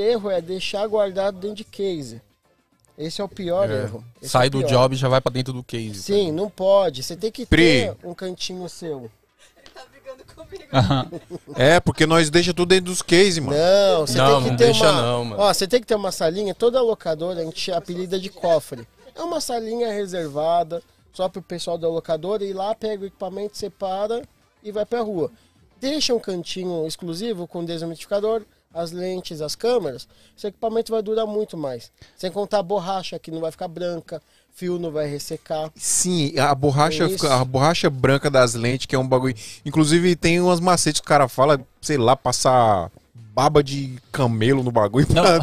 erro é deixar guardado dentro de case. Esse é o pior é. erro. Esse é Sai é pior. do job e já vai para dentro do case. Tá Sim, tá? não pode. Você tem que Pri. ter um cantinho seu. Ele tá brigando comigo. é, porque nós deixa tudo dentro dos cases, mano. Não, você não, tem que não ter deixa uma... não, mano. Ó, você tem que ter uma salinha, toda locadora a gente apelida de cofre. É uma salinha reservada só pro pessoal da locadora ir lá, pega o equipamento, separa e vai pra rua. Deixa um cantinho exclusivo com desumidificador, as lentes, as câmeras, esse equipamento vai durar muito mais. Sem contar a borracha que não vai ficar branca, fio não vai ressecar. Sim, a borracha, é a borracha branca das lentes, que é um bagulho. Inclusive, tem umas macetes que o cara fala, sei lá, passar baba de camelo no bagulho pra,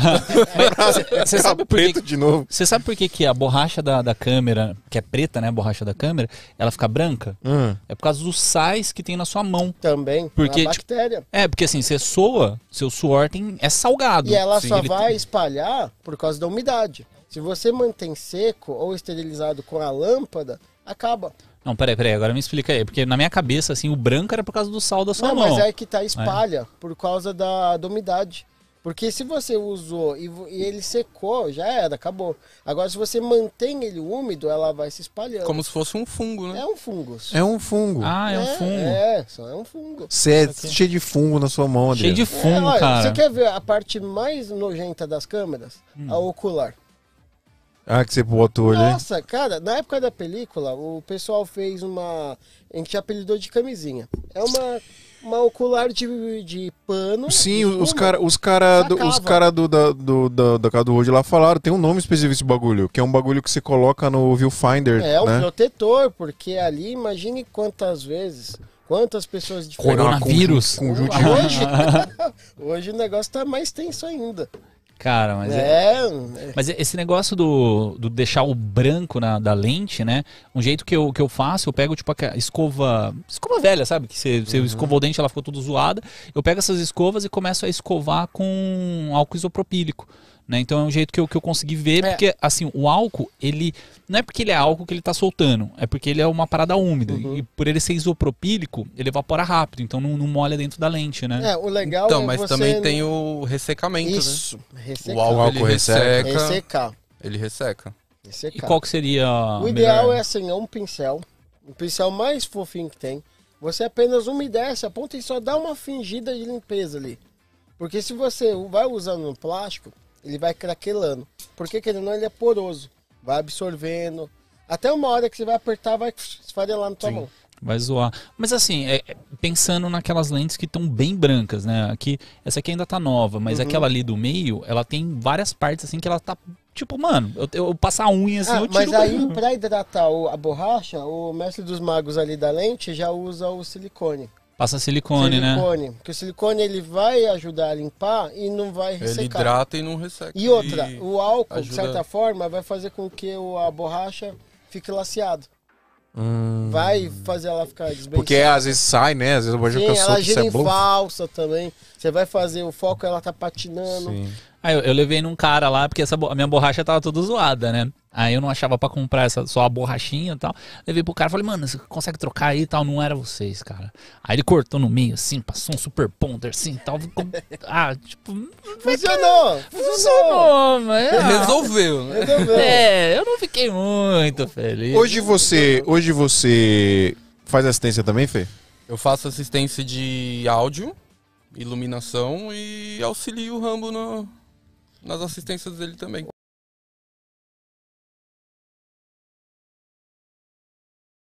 Você sabe por que, de novo. Você sabe por que, que a borracha da, da câmera, que é preta, né? A borracha da câmera, ela fica branca? Hum. É por causa dos sais que tem na sua mão. Também. Porque, é bactéria. Tipo, é, porque assim, você soa, seu suor tem, é salgado. E ela só vai tem. espalhar por causa da umidade. Se você mantém seco ou esterilizado com a lâmpada, acaba. Não, peraí, peraí, agora me explica aí. Porque na minha cabeça, assim, o branco era por causa do sal da sua não, mão. Não, mas é que tá é. espalha é. por causa da, da umidade. Porque se você usou e, e, ele secou, já era, acabou. Agora, se você mantém ele úmido, ela vai se espalhando. Como se fosse um fungo, né? É um fungo. É um fungo. Ah, é, é um fungo. É, só é um fungo. Você é cheio de fungo na sua mão, Cheio de fungo, é, olha, cara. Você quer ver a parte mais nojenta das câmeras? Hum. A ocular. Ah, que você botou ali. Nossa, cara, na época da película, o pessoal fez uma. A gente apelidou de camisinha. É uma. Uma ocular de, de pano. Sim, os caras os cara, do, os cara do, da, do, da, da casa do hoje lá falaram, tem um nome específico esse bagulho, que é um bagulho que você coloca no viewfinder. É, o né? protetor, porque ali, imagine quantas vezes Quantas pessoas de Coronavírus. Hoje, hoje o negócio tá mais tenso ainda. Cara, mas. É. é... é. Mas é esse negócio do, do deixar o branco na, da lente, né? Um jeito que eu, que eu faço, eu pego, tipo, a escova. Escova velha, sabe? Que você, você uhum. escovou o dente, ela ficou tudo zoada. Eu pego essas escovas e começo a escovar com álcool isopropílico. Né? Então é um jeito que eu, que eu consegui ver, é. porque assim, o álcool, ele. Não é porque ele é álcool que ele está soltando, é porque ele é uma parada úmida. Uhum. E por ele ser isopropílico, ele evapora rápido, então não, não molha dentro da lente, né? É, o legal então, é mas também não... tem o ressecamento, né? Isso, né? Ressecar. O álcool ele resseca. Ele resseca. E qual que seria. O ideal melhor? é assim, é um pincel. O um pincel mais fofinho que tem. Você apenas umedece a ponta e só dá uma fingida de limpeza ali. Porque se você vai usando um plástico, ele vai craquelando. Porque querendo não, ele é poroso. Vai absorvendo. Até uma hora que você vai apertar, vai esfarelar na tua Sim. mão. Vai zoar. Mas assim, é, é pensando naquelas lentes que estão bem brancas, né? Aqui, essa aqui ainda tá nova, mas uhum. aquela ali do meio, ela tem várias partes assim que ela tá. Tipo, mano, eu, eu passar a unha assim, ah, eu tiro Mas aí, para pra hidratar o, a borracha, o mestre dos magos ali da lente já usa o silicone. Passa silicone, né? silicone, né? Porque o silicone ele vai ajudar a limpar e não vai ressecar. Ele hidrata e não resseca. E outra, e o álcool, ajuda... de certa forma, vai fazer com que a borracha fique laceado. Hum... Vai fazer ela ficar desbençada. Porque às vezes sai, né? Às vezes a borracha Sim, fica solta. Ela gira é em é falsa também. Você vai fazer o foco, ela tá patinando. Sim. Aí ah, eu, eu, levei num cara lá, porque essa, a minha borracha tava toda zoada, né? Aí eu não achava para comprar essa, só a borrachinha e tal. Levei pro cara, falei, mano, você consegue trocar aí e tal? Não era vocês, cara. Aí ele cortou no meio, assim, passou um super ponder, assim, tal. Com... Ah, tipo... Hum, funcionou! Funcionou! Mano. mas, ah. resolveu. Resolveu. É, eu não fiquei muito feliz. Hoje você, hoje você faz assistência também, Fê? Eu faço assistência de áudio, iluminação e auxilio o Rambo no, nas assistências dele também.